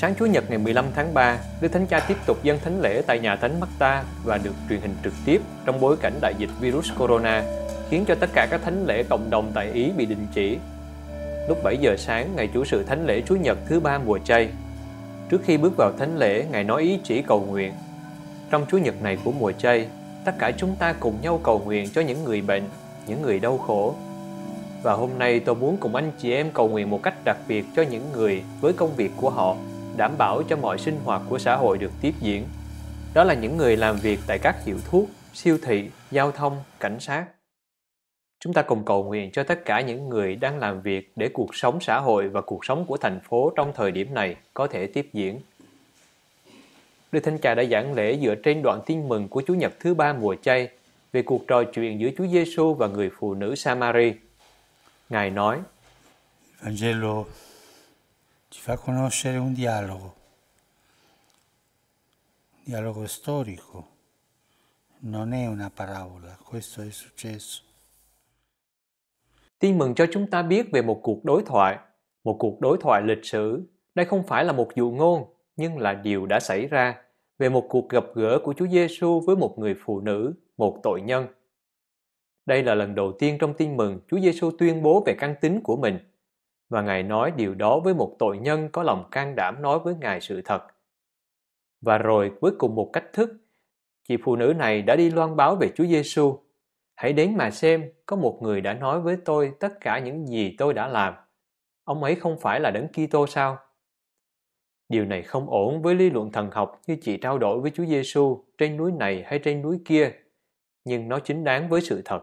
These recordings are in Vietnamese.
Sáng Chủ nhật ngày 15 tháng 3, Đức Thánh Cha tiếp tục dân thánh lễ tại nhà thánh Macta và được truyền hình trực tiếp trong bối cảnh đại dịch virus corona, khiến cho tất cả các thánh lễ cộng đồng tại Ý bị đình chỉ. Lúc 7 giờ sáng ngày chủ sự thánh lễ Chủ nhật thứ ba mùa chay. Trước khi bước vào thánh lễ, Ngài nói ý chỉ cầu nguyện. Trong Chủ nhật này của mùa chay, tất cả chúng ta cùng nhau cầu nguyện cho những người bệnh, những người đau khổ. Và hôm nay tôi muốn cùng anh chị em cầu nguyện một cách đặc biệt cho những người với công việc của họ đảm bảo cho mọi sinh hoạt của xã hội được tiếp diễn. Đó là những người làm việc tại các hiệu thuốc, siêu thị, giao thông, cảnh sát. Chúng ta cùng cầu nguyện cho tất cả những người đang làm việc để cuộc sống xã hội và cuộc sống của thành phố trong thời điểm này có thể tiếp diễn. Đức Thánh Cha đã giảng lễ dựa trên đoạn tin mừng của Chủ nhật thứ ba mùa chay về cuộc trò chuyện giữa Chúa Giêsu và người phụ nữ Samari. Ngài nói: Evangelo ci fa conoscere un dialogo, un dialogo storico, non è una parabola, questo è successo. Tin mừng cho chúng ta biết về một cuộc đối thoại, một cuộc đối thoại lịch sử. Đây không phải là một dụ ngôn, nhưng là điều đã xảy ra về một cuộc gặp gỡ của Chúa Giêsu với một người phụ nữ, một tội nhân. Đây là lần đầu tiên trong tin mừng Chúa Giêsu tuyên bố về căn tính của mình và Ngài nói điều đó với một tội nhân có lòng can đảm nói với Ngài sự thật. Và rồi cuối cùng một cách thức, chị phụ nữ này đã đi loan báo về Chúa Giêsu. Hãy đến mà xem, có một người đã nói với tôi tất cả những gì tôi đã làm. Ông ấy không phải là đấng Kitô sao? Điều này không ổn với lý luận thần học như chị trao đổi với Chúa Giêsu trên núi này hay trên núi kia, nhưng nó chính đáng với sự thật.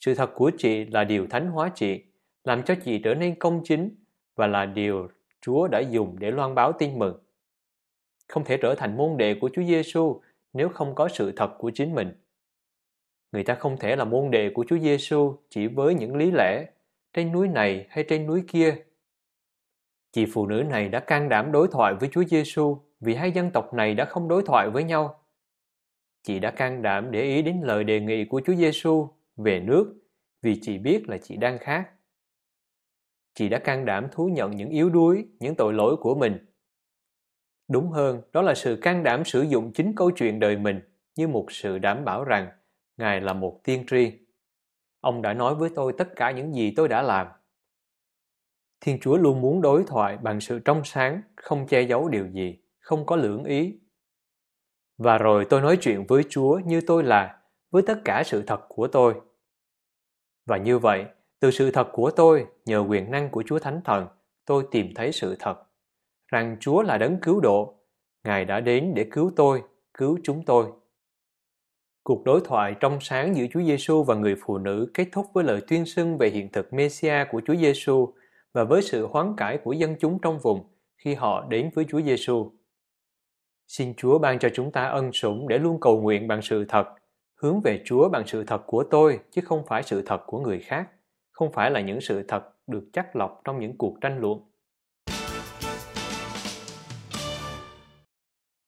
Sự thật của chị là điều thánh hóa chị làm cho chị trở nên công chính và là điều Chúa đã dùng để loan báo tin mừng. Không thể trở thành môn đệ của Chúa Giêsu nếu không có sự thật của chính mình. Người ta không thể là môn đệ của Chúa Giêsu chỉ với những lý lẽ trên núi này hay trên núi kia. Chị phụ nữ này đã can đảm đối thoại với Chúa Giêsu vì hai dân tộc này đã không đối thoại với nhau. Chị đã can đảm để ý đến lời đề nghị của Chúa Giêsu về nước vì chị biết là chị đang khác chị đã can đảm thú nhận những yếu đuối, những tội lỗi của mình. Đúng hơn, đó là sự can đảm sử dụng chính câu chuyện đời mình như một sự đảm bảo rằng Ngài là một tiên tri. Ông đã nói với tôi tất cả những gì tôi đã làm. Thiên Chúa luôn muốn đối thoại bằng sự trong sáng, không che giấu điều gì, không có lưỡng ý. Và rồi tôi nói chuyện với Chúa như tôi là, với tất cả sự thật của tôi. Và như vậy, từ sự thật của tôi, nhờ quyền năng của Chúa Thánh Thần, tôi tìm thấy sự thật rằng Chúa là đấng cứu độ. Ngài đã đến để cứu tôi, cứu chúng tôi. Cuộc đối thoại trong sáng giữa Chúa Giêsu và người phụ nữ kết thúc với lời tuyên xưng về hiện thực Messia của Chúa Giêsu và với sự hoán cải của dân chúng trong vùng khi họ đến với Chúa Giêsu. Xin Chúa ban cho chúng ta ân sủng để luôn cầu nguyện bằng sự thật, hướng về Chúa bằng sự thật của tôi chứ không phải sự thật của người khác không phải là những sự thật được chắc lọc trong những cuộc tranh luận